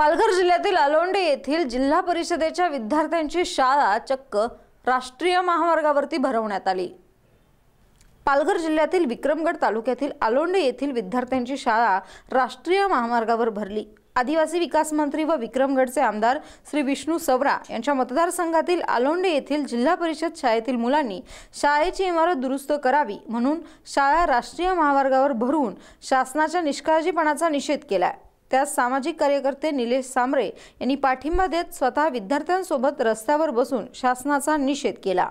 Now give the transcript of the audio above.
पालघर जिल्ह्यातील अलोंडे येथील जिल्हा परिषदेच्या विद्यार्थ्यांची शाळा चक्क राष्ट्रीय महामार्गावरती भरवण्यात आली पालघर जिल्ह्यातील विक्रमगड तालुक्यातील अलोंडे येथील विद्यार्थ्यांची शाळा राष्ट्रीय महामार्गावर भरली आदिवासी विकास मंत्री व विक्रमगडचे आमदार श्री विष्णू सवरा यांच्या मतदारसंघातील आलोंडे येथील जिल्हा परिषद शाळेतील मुलांनी शाळेची इमारत दुरुस्त करावी म्हणून शाळा राष्ट्रीय महामार्गावर भरून शासनाच्या निष्काळजीपणाचा निषेध केला त्यास सामाजिक कार्यकर्ते निलेश सामरे यांनी पाठिंबा देत स्वतः विद्यार्थ्यांसोबत रस्त्यावर बसून शासनाचा निषेध केला